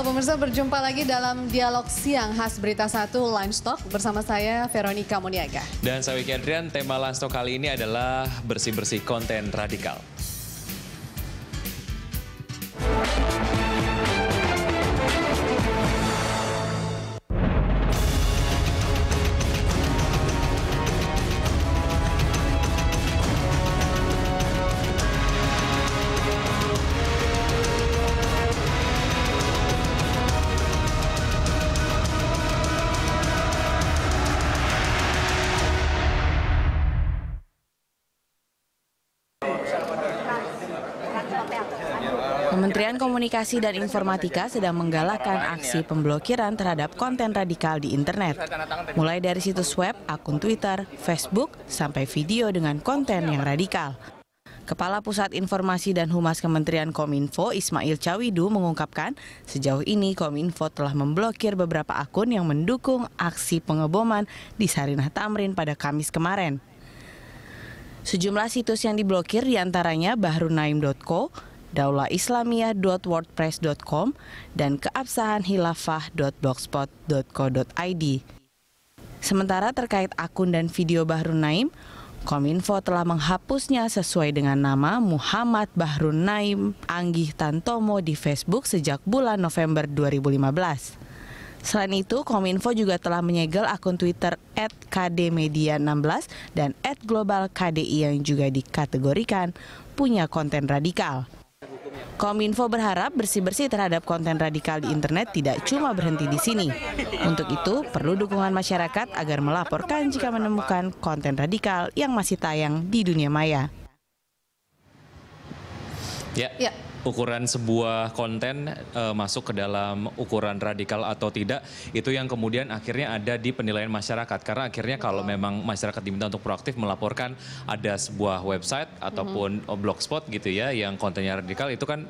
Halo pemirsa, berjumpa lagi dalam dialog siang khas Berita Satu Line Livestock bersama saya Veronica Moniaga. Dan saya Wiki Adrian, tema Livestock kali ini adalah bersih-bersih konten radikal. Komunikasi dan Informatika sedang menggalakkan aksi pemblokiran terhadap konten radikal di internet. Mulai dari situs web, akun Twitter, Facebook, sampai video dengan konten yang radikal. Kepala Pusat Informasi dan Humas Kementerian Kominfo Ismail Cawidu mengungkapkan, sejauh ini Kominfo telah memblokir beberapa akun yang mendukung aksi pengeboman di Sarinah Tamrin pada Kamis kemarin. Sejumlah situs yang diblokir diantaranya bahrunaim.co, daulahislamiyah.wordpress.com dan keabsahanhilafah.blogspot.co.id. Sementara terkait akun dan video Bahru Naim, Kominfo telah menghapusnya sesuai dengan nama Muhammad Bahrun Naim Anggih Tantomo di Facebook sejak bulan November 2015. Selain itu, Kominfo juga telah menyegel akun Twitter @kdmedia16 dan @globalkdi yang juga dikategorikan punya konten radikal. Kominfo berharap bersih-bersih terhadap konten radikal di internet tidak cuma berhenti di sini. Untuk itu, perlu dukungan masyarakat agar melaporkan jika menemukan konten radikal yang masih tayang di dunia maya. Ya. Yeah. Yeah ukuran sebuah konten e, masuk ke dalam ukuran radikal atau tidak itu yang kemudian akhirnya ada di penilaian masyarakat karena akhirnya kalau memang masyarakat diminta untuk proaktif melaporkan ada sebuah website ataupun mm -hmm. blogspot gitu ya yang kontennya radikal itu kan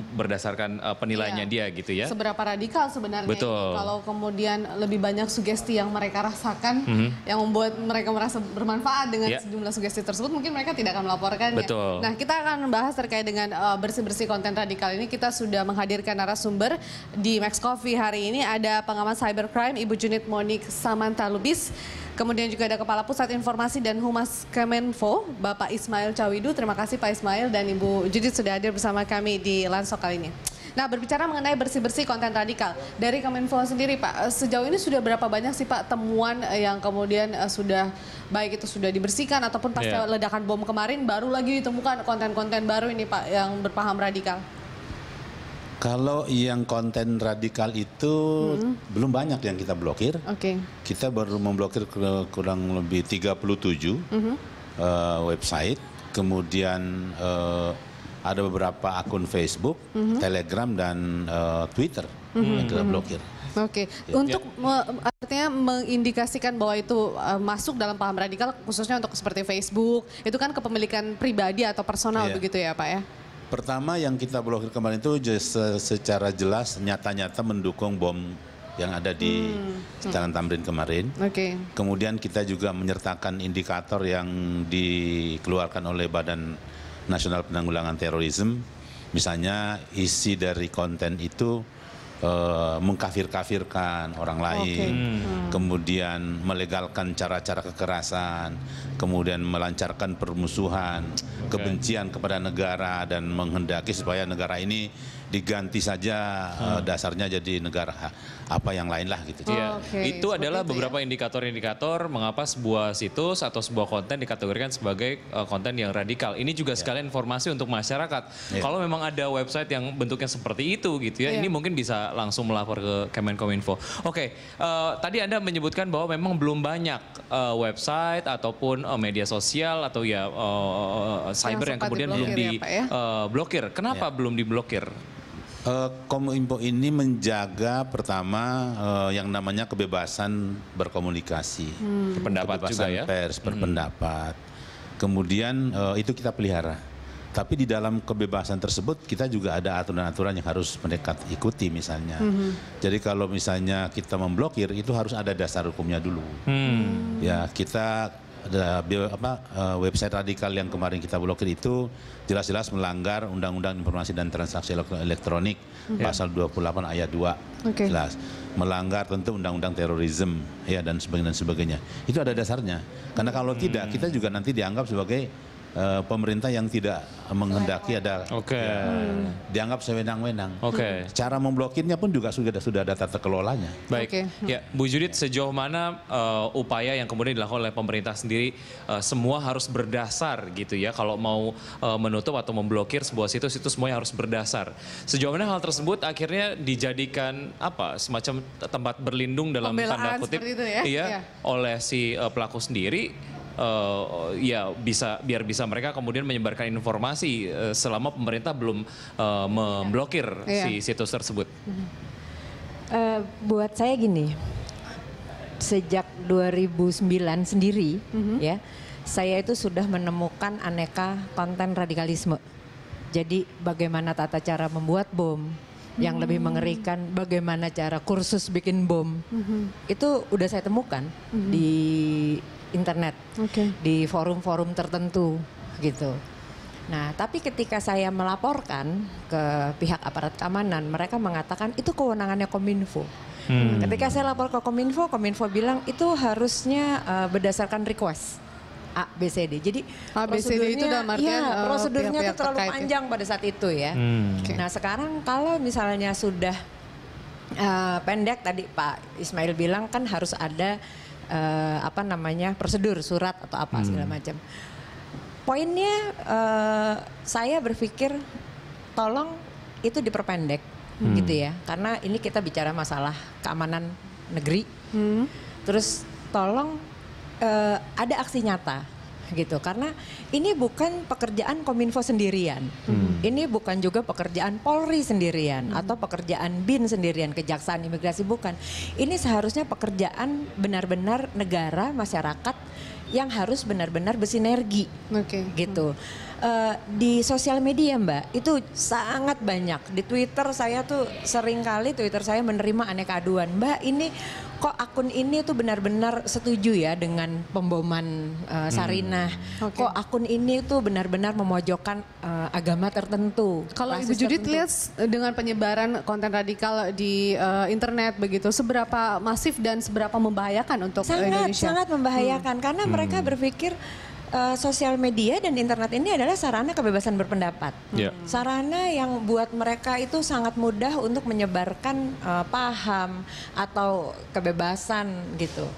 berdasarkan uh, penilaiannya iya. dia gitu ya. Seberapa radikal sebenarnya Betul. Ini, kalau kemudian lebih banyak sugesti yang mereka rasakan mm -hmm. yang membuat mereka merasa bermanfaat dengan yeah. sejumlah sugesti tersebut mungkin mereka tidak akan melaporkan Betul. Nah, kita akan membahas terkait dengan eh, bersih-bersih uh, konten radikal ini kita sudah menghadirkan narasumber di Max Coffee hari ini ada pengamat cybercrime Ibu Junit Monik Samantha Lubis Kemudian juga ada Kepala Pusat Informasi dan Humas Kemenfo, Bapak Ismail Cawidu. Terima kasih Pak Ismail dan Ibu Judit sudah hadir bersama kami di Lansok kali ini. Nah, berbicara mengenai bersih-bersih konten radikal, dari Kemenfo sendiri Pak, sejauh ini sudah berapa banyak sih Pak temuan eh, yang kemudian eh, sudah baik itu sudah dibersihkan ataupun pas yeah. ledakan bom kemarin baru lagi ditemukan konten-konten baru ini Pak yang berpaham radikal? Kalau yang konten radikal itu hmm. belum banyak yang kita blokir. Oke. Okay. Kita baru memblokir kurang lebih 37 hmm. uh, website, kemudian uh, ada beberapa akun Facebook, hmm. Telegram dan uh, Twitter hmm. yang kita mm-hmm. blokir. Oke, okay. Ya, ya. untuk me, artinya mengindikasikan bahwa itu uh, masuk dalam paham radikal, khususnya untuk seperti Facebook, itu kan kepemilikan pribadi atau personal ya. begitu ya, Pak ya? Pertama yang kita blokir kemarin itu secara jelas nyata-nyata mendukung bom yang ada di hmm. Jalan Tamrin kemarin. Okay. Kemudian kita juga menyertakan indikator yang dikeluarkan oleh Badan Nasional Penanggulangan Terorisme. Misalnya isi dari konten itu Eh, mengkafir-kafirkan orang lain, okay. hmm. kemudian melegalkan cara-cara kekerasan, kemudian melancarkan permusuhan, okay. kebencian kepada negara dan menghendaki supaya negara ini diganti saja hmm. Eh, dasarnya jadi negara apa yang lain lah gitu. Oh, ya. okay. Itu so, adalah beberapa indikator-indikator ya? mengapa sebuah situs atau sebuah konten dikategorikan sebagai uh, konten yang radikal. Ini juga sekalian iya. sekalian informasi untuk masyarakat. Yeah. Kalau memang ada website yang bentuknya seperti itu gitu ya, yeah. ini mungkin bisa langsung melapor ke Kemenkominfo. Oke, okay. uh, eh, tadi Anda menyebutkan bahwa memang belum banyak uh, website ataupun uh, media sosial atau ya uh, cyber yang, yang kemudian ya, ya? iya. belum diblokir ya, Uh, Kenapa yeah. belum diblokir? Uh, Kominfo ini menjaga pertama uh, yang namanya kebebasan berkomunikasi, hmm. pendapat juga ya, pers hmm. berpendapat. Hmm. Kemudian uh, itu kita pelihara. Tapi di dalam kebebasan tersebut kita juga ada aturan-aturan yang harus mendekat ikuti misalnya. Hmm. Jadi kalau misalnya kita memblokir itu harus ada dasar hukumnya dulu. Hmm. Ya kita Eh, website radikal yang kemarin kita blokir itu jelas-jelas melanggar Undang-Undang Informasi dan Transaksi Elektronik okay. pasal 28 ayat 2 okay. jelas melanggar tentu Undang-Undang Terorisme ya dan sebagainya dan sebagainya itu ada dasarnya karena kalau hmm. tidak kita juga nanti dianggap sebagai Eh, pemerintah yang tidak menghendaki ada okay. ya, dianggap sewenang-wenang. Oke. Okay. Cara memblokirnya pun juga sudah sudah ada tata kelolanya. Baik. Okay. Ya, Bu Judit sejauh mana uh, upaya yang kemudian dilakukan oleh pemerintah sendiri uh, semua harus berdasar gitu ya kalau mau uh, menutup atau memblokir sebuah situs itu semuanya harus berdasar. Sejauh mana hal tersebut akhirnya dijadikan apa semacam tempat berlindung dalam Pembelaan tanda kutip ya? iya ya. oleh si uh, pelaku sendiri uh, ya bisa biar bisa mereka kemudian menyebarkan informasi uh, selama pemerintah belum uh, memblokir ya. si situs tersebut. Uh, buat saya gini, sejak 2009 sendiri uh mm-hmm. -huh. ya, saya itu sudah menemukan aneka konten radikalisme. Jadi bagaimana tata cara membuat bom, yang hmm. lebih mm-hmm. mengerikan bagaimana cara kursus bikin bom hmm. itu udah saya temukan hmm. di internet okay. di forum-forum tertentu gitu. Nah, tapi ketika saya melaporkan ke pihak aparat keamanan, mereka mengatakan itu kewenangannya Kominfo. Hmm. Ketika saya lapor ke Kominfo, Kominfo bilang itu harusnya uh, berdasarkan request. A B C D. Jadi A, B, C, D itu dalam artian iya, eh, ya, uh, prosedurnya itu terlalu panjang ya. pada saat itu ya. Hmm. Okay. Nah, sekarang kalau misalnya sudah uh, pendek tadi Pak Ismail bilang kan harus ada uh, apa namanya prosedur surat atau apa hmm. segala macam. Poinnya uh, saya berpikir tolong itu diperpendek hmm. gitu ya karena ini kita bicara masalah keamanan negeri. Hmm. Terus tolong uh, ada aksi nyata gitu karena ini bukan pekerjaan Kominfo sendirian. Hmm. Ini bukan juga pekerjaan Polri sendirian hmm. atau pekerjaan BIN sendirian, Kejaksaan Imigrasi bukan. Ini seharusnya pekerjaan benar-benar negara, masyarakat yang harus benar-benar bersinergi. Okay. Gitu. Hmm. Uh, di sosial media Mbak, itu sangat banyak. Di Twitter saya tuh sering kali Twitter saya menerima aneka aduan, Mbak ini kok akun ini tuh benar-benar setuju ya dengan pemboman uh, eh, Sarinah. Hmm. Okay. Kok akun ini tuh benar-benar memojokkan uh, agama tertentu. Kalau Ibu Judit lihat dengan penyebaran konten radikal di uh, internet begitu, seberapa masif dan seberapa membahayakan untuk sangat, Indonesia? Sangat sangat membahayakan hmm. karena mereka berpikir uh, sosial media dan internet ini adalah sarana kebebasan berpendapat. Yeah. Sarana yang buat mereka itu sangat mudah untuk menyebarkan uh, paham atau kebebasan gitu.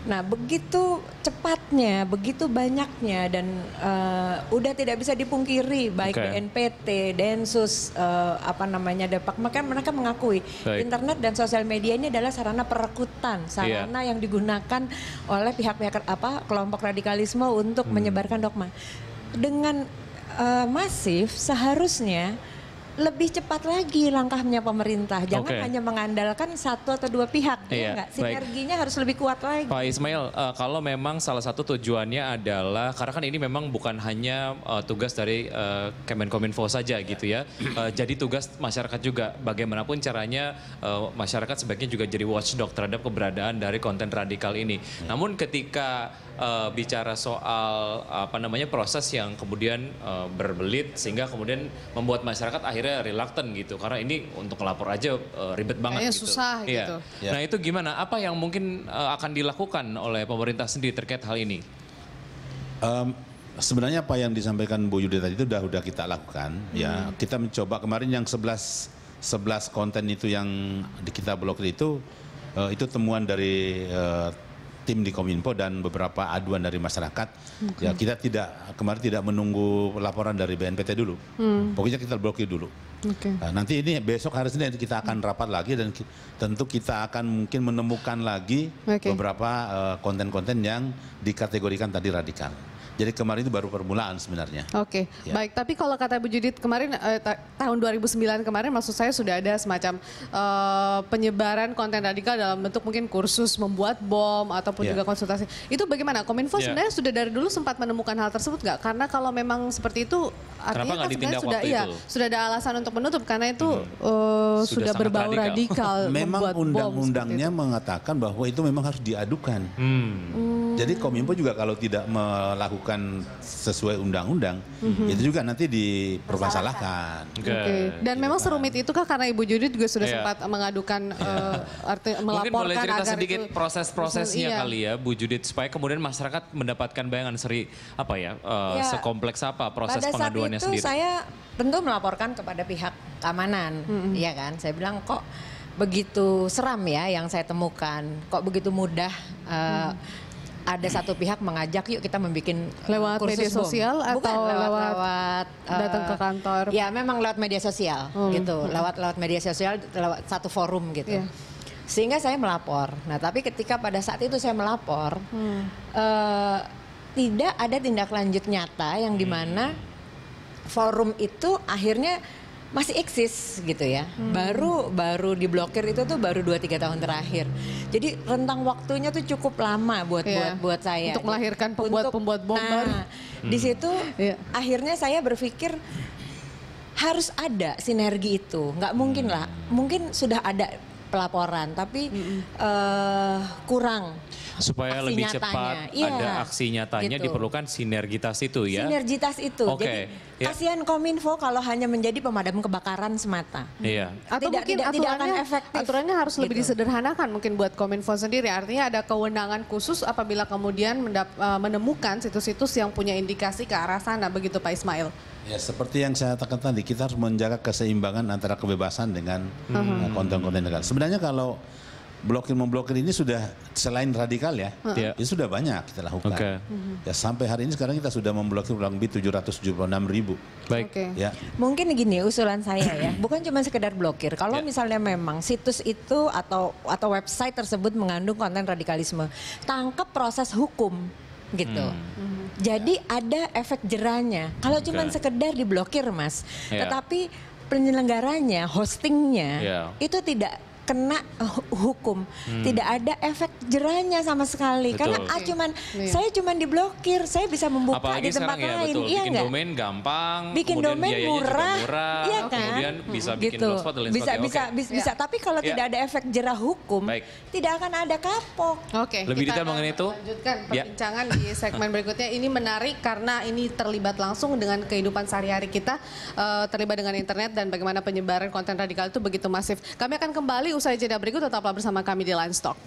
Nah, begitu cepatnya, begitu banyaknya dan uh, udah tidak bisa dipungkiri baik okay. BNPT, Densus, uh, apa namanya Depak, maka mereka mengakui baik. internet dan sosial media ini adalah sarana perekutan, iya. sarana yeah. yang digunakan oleh pihak-pihak apa kelompok radikalisme untuk hmm. menyebarkan dogma. Dengan uh, masif seharusnya lebih cepat lagi langkahnya pemerintah. Jangan okay. hanya mengandalkan satu atau dua pihak, ya iya, ya enggak? Sinerginya Baik. harus lebih kuat lagi. Pak Ismail, uh, kalau memang salah satu tujuannya adalah karena kan ini memang bukan hanya uh, tugas dari uh, Kemenkominfo saja gitu ya. Uh, jadi tugas masyarakat juga bagaimanapun caranya uh, masyarakat sebaiknya juga jadi watchdog terhadap keberadaan dari konten radikal ini. Hmm. Namun ketika uh, bicara soal apa namanya proses yang kemudian uh, berbelit sehingga kemudian membuat masyarakat akhirnya akhirnya reluctant gitu karena ini untuk lapor aja uh, ribet banget Kayaknya gitu. susah iya. gitu. Yeah. Nah, itu gimana? Apa yang mungkin uh, akan dilakukan oleh pemerintah sendiri terkait hal ini? Um, sebenarnya apa yang disampaikan Bu Yudi tadi itu sudah sudah kita lakukan ya. hmm. ya. Kita mencoba kemarin yang 11 11 konten itu yang kita blokir itu uh, itu temuan dari uh, tim di Kominfo dan beberapa aduan dari masyarakat. Okay. Hmm. Ya kita tidak kemarin tidak menunggu laporan dari BNPT dulu. Hmm. Pokoknya kita blokir dulu. Okay. Nah, nanti ini besok hari Senin kita akan hmm. rapat lagi dan ki tentu kita akan mungkin menemukan lagi okay. beberapa eh, konten-konten uh, -konten yang dikategorikan tadi radikal. Jadi kemarin itu baru permulaan sebenarnya. Oke, okay. ya. baik. Tapi kalau kata Bu Judit kemarin eh, ta tahun 2009 kemarin maksud saya sudah ada semacam eh, penyebaran konten radikal dalam bentuk mungkin kursus membuat bom ataupun ya. juga konsultasi. Itu bagaimana? Kominfo ya. sebenarnya sudah dari dulu sempat menemukan hal tersebut nggak? Karena kalau memang seperti itu artinya kan sebenarnya sudah iya sudah ada alasan untuk menutup karena itu hmm. uh, sudah, sudah berbau radikal. radikal memang undang-undangnya mengatakan bahwa itu memang harus diadukan. Hmm. Hmm. Jadi Kominfo juga kalau tidak melakukan sesuai undang-undang, mm-hmm. itu juga nanti dipermasalahkan. Oke. Okay. Dan gitu memang kan. serumit itu kah karena Ibu Judit juga sudah yeah. sempat mengadukan uh, arti, melaporkan Mungkin boleh cerita sedikit proses-prosesnya iya. kali ya Bu Judit supaya kemudian masyarakat mendapatkan bayangan seri apa ya, uh, ya sekompleks apa proses Pada pengaduannya saat itu sendiri. saya tentu melaporkan kepada pihak keamanan, mm-hmm. ya kan? Saya bilang kok begitu seram ya yang saya temukan, kok begitu mudah uh, hmm ada satu pihak mengajak yuk kita membuat lewat kursus media sosial bom. atau Bukan, lewat, lewat, lewat uh, datang ke kantor. Ya, memang lewat media sosial hmm. gitu, lewat lewat media sosial lewat satu forum gitu. Yeah. Sehingga saya melapor. Nah, tapi ketika pada saat itu saya melapor hmm. uh, tidak ada tindak lanjut nyata yang hmm. dimana forum itu akhirnya masih eksis gitu ya. Hmm. Baru baru diblokir itu tuh baru 2 3 tahun terakhir. Jadi rentang waktunya tuh cukup lama buat yeah. buat buat saya. Untuk gitu. melahirkan pembuat-pembuat bom nah, Hmm. Di situ yeah. akhirnya saya berpikir harus ada sinergi itu. Nggak mungkin lah. Mungkin sudah ada pelaporan tapi mm uh, kurang supaya aksi lebih nyatanya. cepat ya, ada aksi nyatanya gitu. diperlukan sinergitas itu ya sinergitas itu okay. jadi ya. kasihan kominfo kalau hanya menjadi pemadam kebakaran semata iya. atau tidak, mungkin tidak, aturannya tidak akan efektif aturannya harus gitu. lebih disederhanakan mungkin buat kominfo sendiri artinya ada kewenangan khusus apabila kemudian eh, menemukan situs-situs yang punya indikasi ke arah sana begitu Pak Ismail Ya seperti yang saya katakan tadi, kita harus menjaga keseimbangan antara kebebasan dengan hmm. Eh, konten-konten hmm. Sebenarnya kalau blokir memblokir ini sudah selain radikal ya, iya. ya sudah banyak kita lakukan. Okay. Hmm. Ya sampai hari ini sekarang kita sudah memblokir kurang lebih 776 ribu. Baik. Okay. Ya. Mungkin gini usulan saya ya, bukan cuma sekedar blokir. Kalau ya. misalnya memang situs itu atau atau website tersebut mengandung konten radikalisme, tangkap proses hukum gitu. Hmm. Mhm. Jadi ada efek jerahnya. Kalau okay. cuma sekedar diblokir, Mas. Yeah. Tetapi penyelenggaranya, hostingnya yeah. itu tidak kena eh, hukum, hmm. tidak ada efek jeranya sama sekali. Betul. Karena ah, cuman iya. saya cuman diblokir, saya bisa membuka Apalagi di tempat ya, lain. Betul. Iya bikin gak? domain gampang, bikin domain murah, murah, iya kan? Kemudian hmm, bisa bikin gitu. blogspot dan lain bisa, Bisa okay. bisa bisa. Iya. Tapi kalau ya. tidak ada efek jerah hukum, Baik. tidak akan ada kapok. Oke. Okay, Lebih detail mengenai itu. Lanjutkan ya. perbincangan di segmen berikutnya. Ini menarik karena ini terlibat langsung dengan kehidupan sehari-hari kita, uh, terlibat dengan internet dan bagaimana penyebaran konten radikal itu begitu masif. Kami akan kembali usai jeda berikut tetaplah bersama kami di Line Stock.